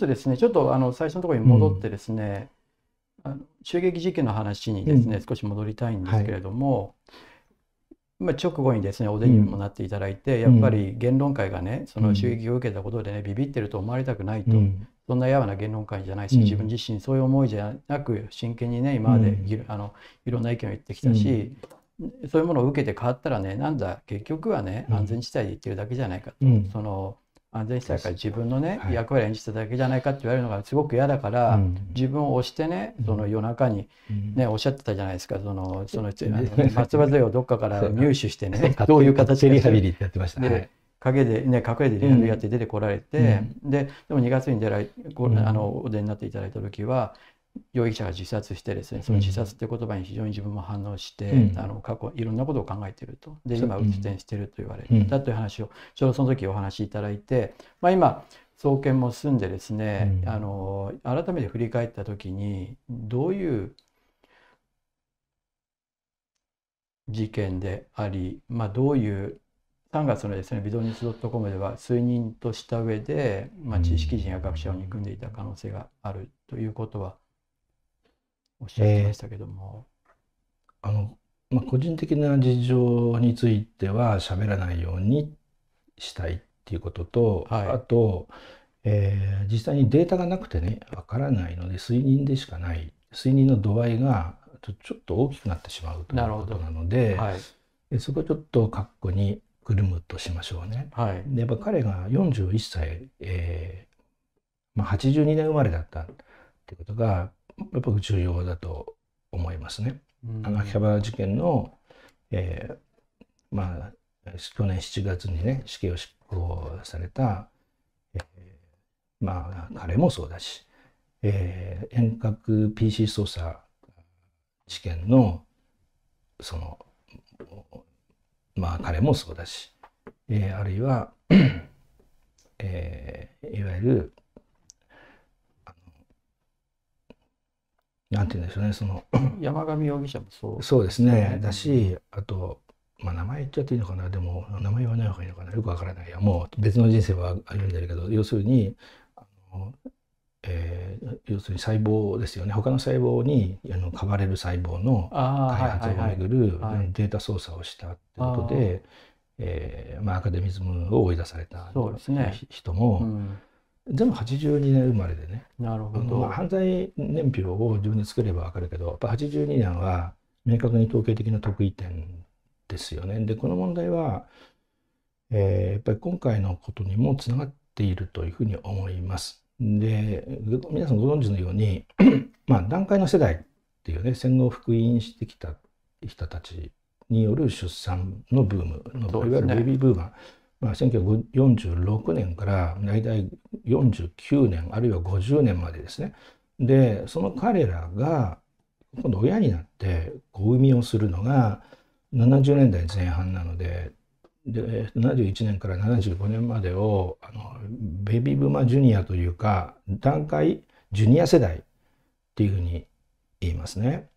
つですねちょっとあの最初のところに戻ってですね、うん、あの襲撃事件の話にですね、うん、少し戻りたいんですけれども、はい、まあ、直後にですねお出にもなっていただいて、うん、やっぱり言論界がねその襲撃を受けたことでねビビってると思われたくないと。そんなやわな言論会じゃないし、自分自身そういう思いじゃなく真剣にね今までい,、あのいろんな意見を言ってきたし、そういうものを受けて変わったらねなんだ結局はね安全地帯で言ってるだけじゃないかと、うん、その安全被災から自分のね、はい、役割を演じただけじゃないかって言われるのがすごく嫌だから、うん、自分を押してねその夜中にね、うん、おっしゃってたじゃないですかそのその 松葉杖をどっかから入手してねどう いう形でリハビリってやってましたね。陰でね隠れてリハビリやって出てこられて、うん、ででも2月に出られあのお出になっていただいた時は容疑者が自殺してですねその自殺って言葉に非常に自分も反応して、うん、あの過去いろんなことを考えているとで今うつ転してると言われたという話をちょうどその時お話しいただいて、まあ、今送検も済んでですね、うん、あの改めて振り返った時にどういう事件であり、まあ、どういう3月のですねビドニストコムでは推認とした上で、まあ、知識人や学者を憎んでいた可能性があるということはおっしゃってましたけども。えー、あのまあ、個人的な事情については喋らないようにしたいっていうことと、はい、あと、えー、実際にデータがなくてねわからないので睡眠でしかない睡眠の度合いがちょっと大きくなってしまうということなので、はい、そこちょっと括弧にくるむとしましょうね。はい、でやっぱ彼が41歳、えーまあ、82年生まれだったってことがやっぱ重要だと思いますね。あの秋葉原事件の、えー、まあ去年7月にね死刑を執行された、えー、まあ彼もそうだし、えー、遠隔 PC 捜査事件のそのまあ彼もそうだし、えー、あるいは、えー、いわゆるなんて言うんでしょうねその 山上容疑者もそうそうですねだしあとまあ、名前言っちゃっていいのかなでも名前言わない方がいいのかなよくわからないやもう別の人生はあるんでるけど要するにあの、えー、要するに細胞ですよね他の細胞にあのかばれる細胞の開発をめぐる、はいデータ操作をしたってことで、はえまあ、アカデミズムを追い出された、ね、人も、うん全部82年生まれでねなるほど、犯罪年表を自分で作れば分かるけどやっぱ82年は明確に統計的な得意点ですよね。でこの問題は、えー、やっぱり今回のことにもつながっているというふうに思います。で皆さんご存知のように まあ団塊の世代っていうね戦後復員してきた人たちによる出産のブームの、ね、いわゆるベビーブーマー。まあ、1946年から大体49年あるいは50年までですねでその彼らが今度親になって子産みをするのが70年代前半なのでで71年から75年までをあのベビーブーマージュニアというか段階ジュニア世代っていうふうに言いますね。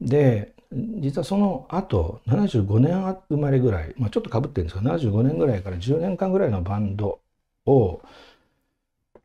で実はその後75年生まれぐらい、まあ、ちょっとかぶってるんですど75年ぐらいから10年間ぐらいのバンドを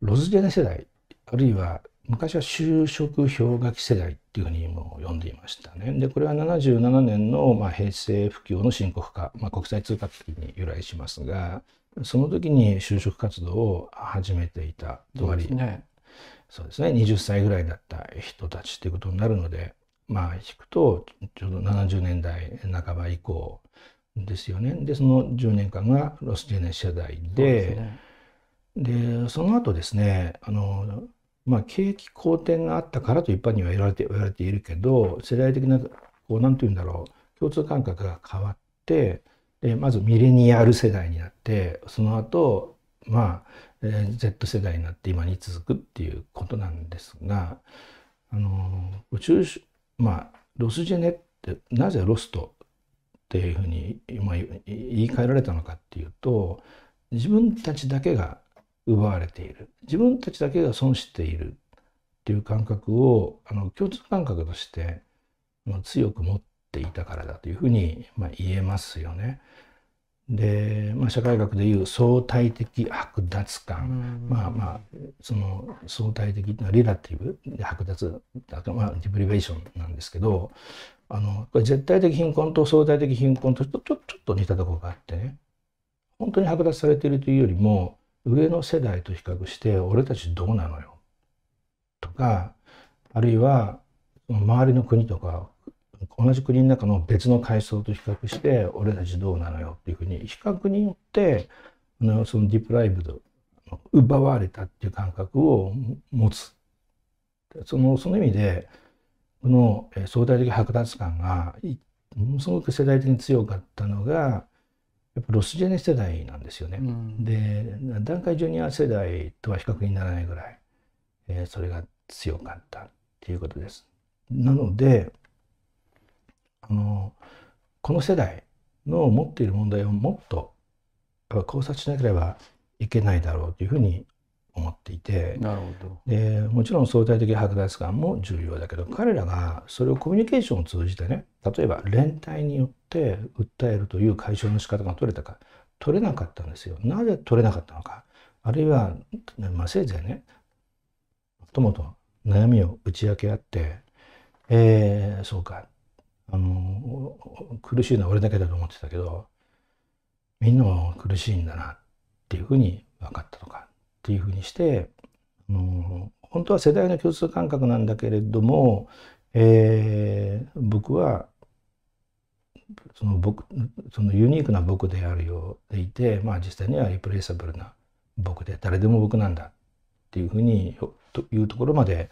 ロズジェネ世代あるいは昔は就職氷河期世代っていうふうにも呼んでいましたね。でこれは77年のまあ平成不況の深刻化、まあ、国際通貨危機に由来しますがその時に就職活動を始めていたとわり、そうですね20歳ぐらいだった人たちっていうことになるのでまあ引くとちょうど70年代半ば以降ですよねでその10年間がロスジェネ世代でで、ね,、その後ですねあの、まあ、景気好転があったからと一般には言われて言われているけど世代的なこう何て言うんだろう共通感覚が変わってでまずミレニアル世代になってその後まあ、えー、Z 世代になって今に続くっていうことなんですがあの宇宙まあロスジェネってなぜロストっていうふうに、まあ、言い換えられたのかっていうと自分たちだけが奪われている自分たちだけが損しているっていう感覚をあの共通感覚として強く持っていたからだというふうに、まあ、言えますよね。で、まあ、社会学でいう相対的剥奪感、まあまあその相対的なリラティブで剥奪まあ、ディプリベーションなんですけどあの絶対的貧困と相対的貧困とちょちょちょっと似たところがあってね本当に剥奪されているというよりも上の世代と比較して俺たちどうなのよとかあるいは周りの国とか同じ国の中の別の階層と比較して俺たちどうなのよっていうふうに比較によってあのそのディプライブド奪われたっていう感覚を持つそのその意味でこの相対的剥奪感がものすごく世代的に強かったのがやっぱロスジェネ世代なんですよね。うん、で段階ジュニア世代とは比較にならないぐらい、えー、それが強かったっていうことです。なのでこの世代の持っている問題をもっと考察しなければいけないだろうというふうに思っていてなるほどでもちろん相対的剥奪感も重要だけど彼らがそれをコミュニケーションを通じてね例えば連帯によって訴えるという解消の仕方が取れたか取れなかったんですよ。なぜ取れなかったのかあるいは、まあ、せいぜいね友と悩みを打ち明け合って「えー、そうかあの苦しいのは俺だけだと思ってたけどみんなも苦しいんだなっていうふうに分かったとかっていうふうにしてあの本当は世代の共通感覚なんだけれども、えー、僕はその僕そのユニークな僕であるようでいて、まあ、実際にはリプレイサブルな僕で誰でも僕なんだっていうふうにいうところまで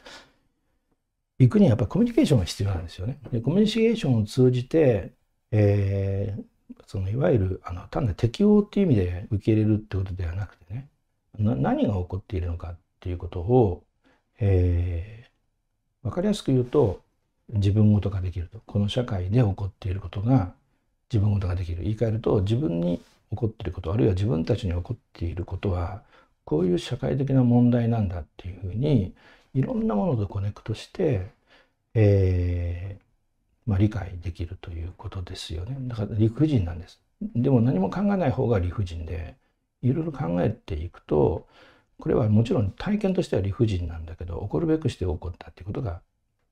行くにはやっぱりコミュニケーションが必要なんですよね。でコミュニケーションを通じて、えー、そのいわゆるあの単なる適応っていう意味で受け入れるってことではなくてね何が起こっているのかっていうことを、えー、分かりやすく言うと自分ごとができるとこの社会で起こっていることが自分ごとができる言い換えると自分に起こっていることあるいは自分たちに起こっていることはこういう社会的な問題なんだっていうふうにいろんなものとコネクトして、えー、まあ、理解できるということですよね。だから理不尽なんです。でも何も考えない方が理不尽でいろいろ考えていくとこれはもちろん体験としては理不尽なんだけど起こるべくして起こったっていうことが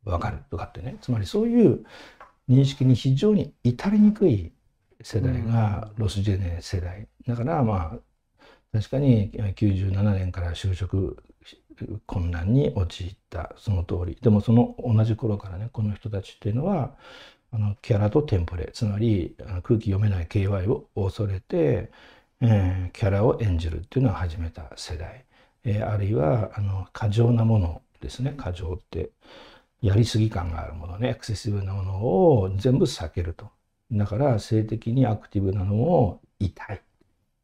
分かるとかってねつまりそういう認識に非常に至りにくい世代がロスジェネ世代、だからまあ確かに97年から就職混乱に陥ったその通りでもその同じ頃からねこの人たちっていうのはあのキャラとテンプレつまりあの空気読めない KY を恐れて、えー、キャラを演じるっていうのを始めた世代、えー、あるいはあの過剰なものですね過剰ってやりすぎ感があるものねエクセシブなものを全部避けるとだから性的にアクティブなのを痛い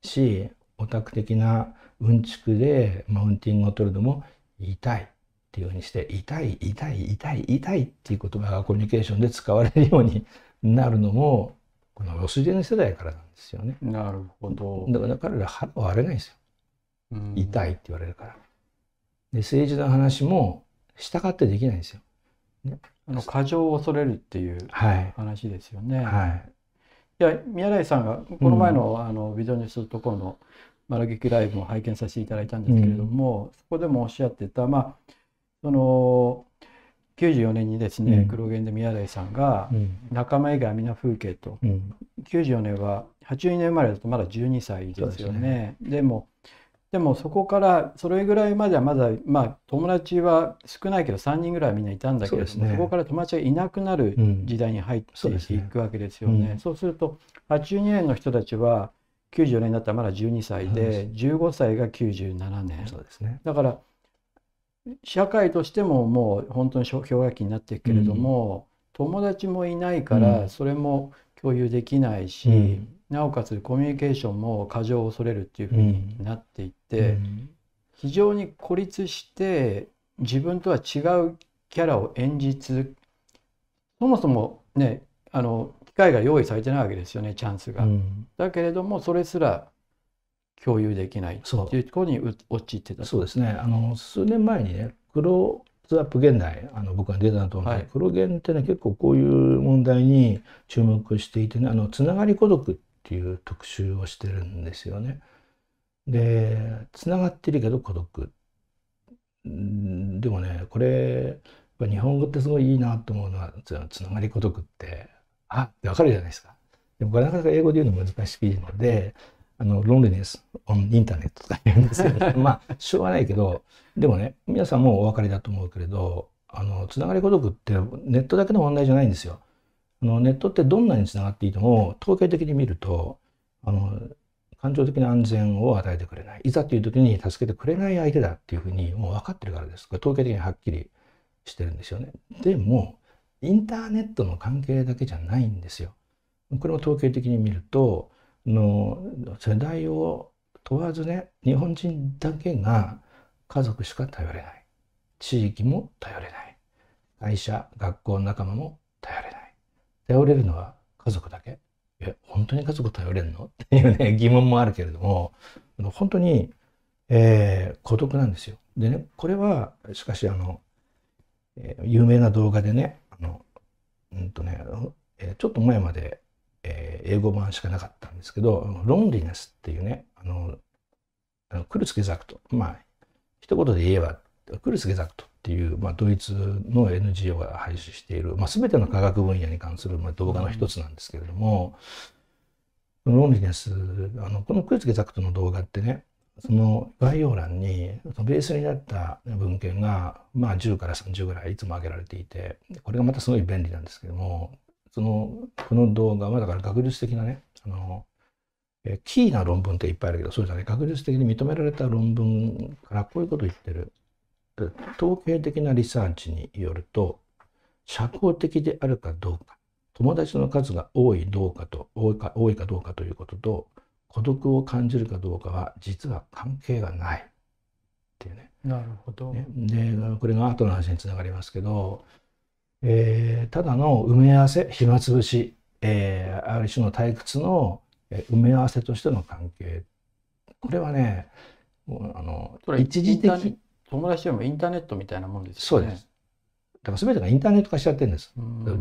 しオタク的なうんちくでマウンティングを取るのも痛いっていうふうにして痛い痛い痛い痛いっていう言葉がコミュニケーションで使われるようになるのもこのロスジェネ世代からなんですよね。なるほど。だから彼ら腹割れないんですよ。痛いって言われるから。で政治の話も従ってできないんですよ。ね、あの過剰を恐れるっていう話ですよね。はい、はいいや宮台さんがこの前の,、あのビデオにするとこのまラ劇ライブを拝見させていただいたんですけれども、うん、そこでもおっしゃってた、まあ、その94年にですね、うん、黒源で宮台さんが「仲間以外皆風景と」うん、94年は82年生まれだとまだ12歳ですよね。でねでもでもそこからそれぐらいまではまだ、まあ、友達は少ないけど3人ぐらいみんないたんだけどそ、ね,、こから友達がいなくなる時代に入っていくわけですよね。うん、そう、ね,、すると82年の人たちは94年だったらまだ12歳で、うん、15歳が97年そうです、ね、だから社会としてももう本当に氷河期になっていくけれども、うん、友達もいないからそれも共有できないし、うん、なおかつコミュニケーションも過剰を恐れるっていうふうになっていって、非常に孤立して自分とは違うキャラを演じつそもそもねあの機会が用意されてないわけですよねチャンスが、うん、だけれどもそれすら共有できないっていうところに陥ってたそうですねあの数年前にねクースワップ現代あの僕が出たと思うんで、はい、黒源ってね結構こういう問題に注目していてねあのつながり孤独っていう特集をしてるんですよね。でつながってるけど孤独でもねこれ日本語ってすごいいいなと思うのはつながり孤独ってあってわかるじゃないですか。でもなかなか英語で言うの難しいので、あの、ロンリネス、オンインターネットとか言うんですけど、まあ、しょうがないけど、でもね、皆さんもお分かりだと思うけれど、あの、つながり孤独ってネットだけの問題じゃないんですよ。あの、ネットってどんなにつながっていても、統計的に見ると、あの、感情的な安全を与えてくれない。いざという時に助けてくれない相手だっていうふうにもう分かってるからです。これ統計的にはっきりしてるんですよね。でも、インターネットの関係だけじゃないんですよ。これも統計的に見るとの世代を問わずね日本人だけが家族しか頼れない地域も頼れない会社学校仲間も頼れない頼れるのは家族だけえ本当に家族頼れるのっていうね疑問もあるけれども本当に、えー、孤独なんですよでねこれはしかしあの有名な動画でねのうんとね、えー、ちょっと前まで、えー、英語版しかなかったんですけど「ロンリネス」っていうねあのクルス・ゲザクトまあ一言で言えばクルス・ゲザクトっていう、まあ、ドイツの NGO が廃止している、まあ、全ての科学分野に関する、まあ、動画の一つなんですけれども、うん、ロンリネスあのこのクルス・ゲザクトの動画ってねその概要欄にそのベースになった文献が、まあ、10から30ぐらいいつも挙げられていてこれがまたすごい便利なんですけどもそのこの動画はだから学術的なねあのえキーな論文っていっぱいあるけどそうじゃない学術的に認められた論文からこういうこと言ってる統計的なリサーチによると社交的であるかどうか友達の数が多いどうかと多いか多いかどうかということと孤独を感じるかどうかは実は関係がないっていうね。なるほど、ね、でこれが後の話につながりますけど、えー、ただの埋め合わせ暇つぶし、えー、ある種の退屈の埋め合わせとしての関係これはねあの一時的友達よりもインターネットみたいなもんです、ね、そうですだから全てがインターネット化しちゃってるんです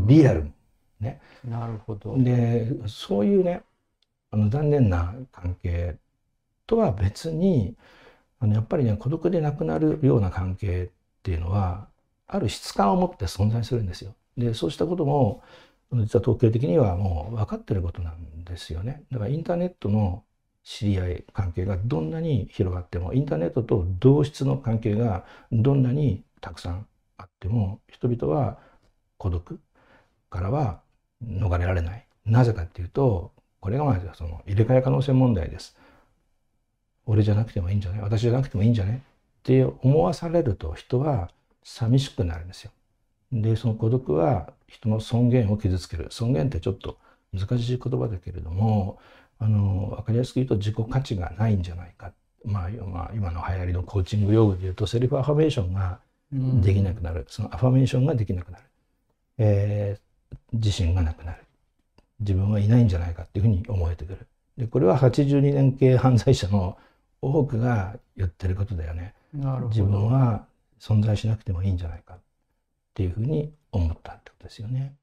リアルねなるほどでそういうねあの残念な関係とは別にあのやっぱりね孤独でなくなるような関係っていうのはある質感を持って存在するんですよ。でそうしたことも実は統計的にはもう分かってることなんですよね。だからインターネットの知り合い関係がどんなに広がってもインターネットと同質の関係がどんなにたくさんあっても人々は孤独からは逃れられない。なぜかっていうとこれがまあその入れ替え可能性問題です。俺じゃなくてもいいんじゃない私じゃなくてもいいんじゃないって思わされると人は寂しくなるんですよ。でその孤独は人の尊厳を傷つける尊厳ってちょっと難しい言葉だけれどもあの分かりやすく言うと自己価値がないんじゃないか、まあ、まあ、今の流行りのコーチング用語で言うとセルフアファメーションができなくなる、うん、そのアファメーションができなくなる、えー、自信がなくなる自分はいないんじゃないかっていうふうに思えてくる。でこれは82年系犯罪者の多くが言ってることだよね。自分は存在しなくてもいいんじゃないかっていうふうに思ったってことですよね。